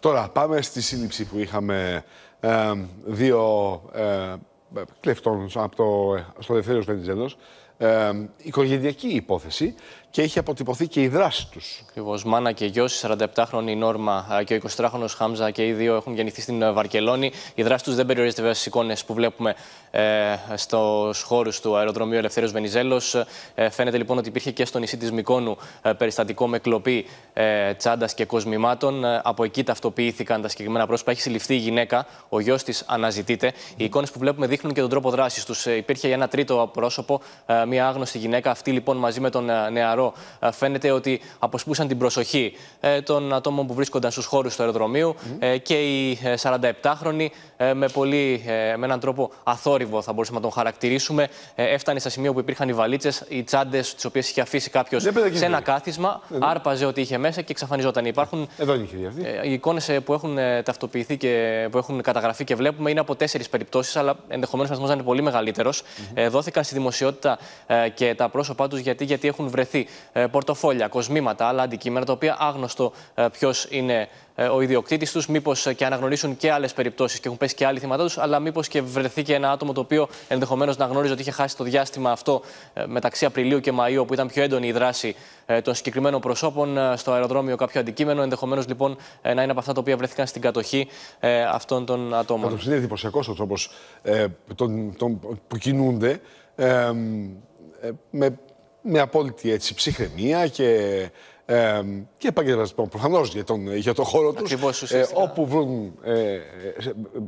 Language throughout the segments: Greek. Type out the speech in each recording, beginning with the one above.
Τώρα πάμε στη σύλληψη που είχαμε δύο ε, ε, κλεφτών από το, στο Ελευθέριος Βενιζέλος, ε, οικογενειακή υπόθεση και έχει αποτυπωθεί και η δράση τους. Ακριβώς. Μάνα και γιο, 47χρονη Νόρμα και ο 23χρονο Χάμζα και οι δύο έχουν γεννηθεί στην ε, Βαρκελόνη. Η δράση τους δεν περιορίζεται βέβαια στις εικόνες που βλέπουμε ε, στους χώρους του αεροδρομίου Ελευθέρω Βενιζέλος. Ε, φαίνεται λοιπόν ότι υπήρχε και στο νησί της Μικόνου ε, περιστατικό με κλοπή ε, τσάντας και κοσμημάτων. από εκεί ταυτοποιήθηκαν τα συγκεκριμένα πρόσωπα. Έχει συλληφθεί η γυναίκα, ο γιος της αναζητείται. Οι εικόνες που βλέπουμε δείχνουν δείχνουν και τον τρόπο δράσης τους. Ε, υπήρχε ένα τρίτο πρόσωπο, ε, μια άγνωστη γυναίκα. Αυτή λοιπόν μαζί με τον ε, νεαρό φαίνεται ότι αποσπούσαν την προσοχή των ατόμων που βρίσκονταν στους χώρους του αεροδρομίου και οι 47χρονοι με, πολύ, με έναν τρόπο αθόρυβο, θα μπορούσαμε να τον χαρακτηρίσουμε, έφτανε στα σημεία που υπήρχαν οι βαλίτσες, οι τσάντες, τις οποίες είχε αφήσει κάποιος σε ένα κάθισμα, Εδώ. άρπαζε ό,τι είχε μέσα και εξαφανιζόταν. Υπάρχουν Εδώ οι εικόνες που έχουν ταυτοποιηθεί και που έχουν καταγραφεί και βλέπουμε είναι από τέσσερις περιπτώσεις, αλλά ενδεχομένως ο αριθμός να είναι πολύ μεγαλύτερος. Mm-hmm. Ε, δόθηκαν στη δημοσιότητα ε, και τα πρόσωπά τους γιατί, γιατί έχουν βρεθεί ε, πορτοφόλια, κοσμήματα, άλλα αντικείμενα τα οποία άγνωστο ποιος είναι ε, ο ιδιοκτήτης τους, μήπως ε, και αναγνωρίσουν και άλλες περιπτώσεις και έχουν πέσει και άλλοι θύματα τους, αλλά μήπως και βρεθεί και ένα άτομο το οποίο ενδεχομένως να γνώριζε ότι είχε χάσει το διάστημα αυτό ε, μεταξύ Απριλίου και Μαΐου, όπου ήταν πιο έντονη η δράση των συγκεκριμένων προσώπων στο αεροδρόμιο κάποιο αντικείμενο. Ενδεχομένως λοιπόν να είναι από αυτά τα οποία βρεθήκαν στην κατοχή αυτών των ατόμων. Είναι εντυπωσιακός ο τρόπος που κινούνται. ε, με, με απόλυτη έτσι, ψυχραιμία και ε, και επαγγελματισμό προφανώς για τον, για τον χώρο τους. Ε, όπου βρουν ε, ε,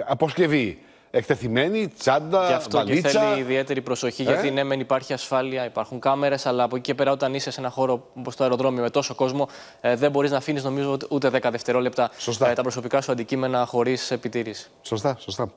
αποσκευή εκτεθειμένη, τσάντα, Γι' αυτό και θέλει ιδιαίτερη προσοχή, ε? γιατί ναι, μεν υπάρχει ασφάλεια, υπάρχουν κάμερες, αλλά από εκεί και πέρα, όταν είσαι σε ένα χώρο όπως το αεροδρόμιο με τόσο κόσμο, ε, δεν μπορείς να αφήνεις, νομίζω, ούτε 10 δευτερόλεπτα τα προσωπικά σου αντικείμενα χωρίς επιτήρηση. Σωστά, σωστά.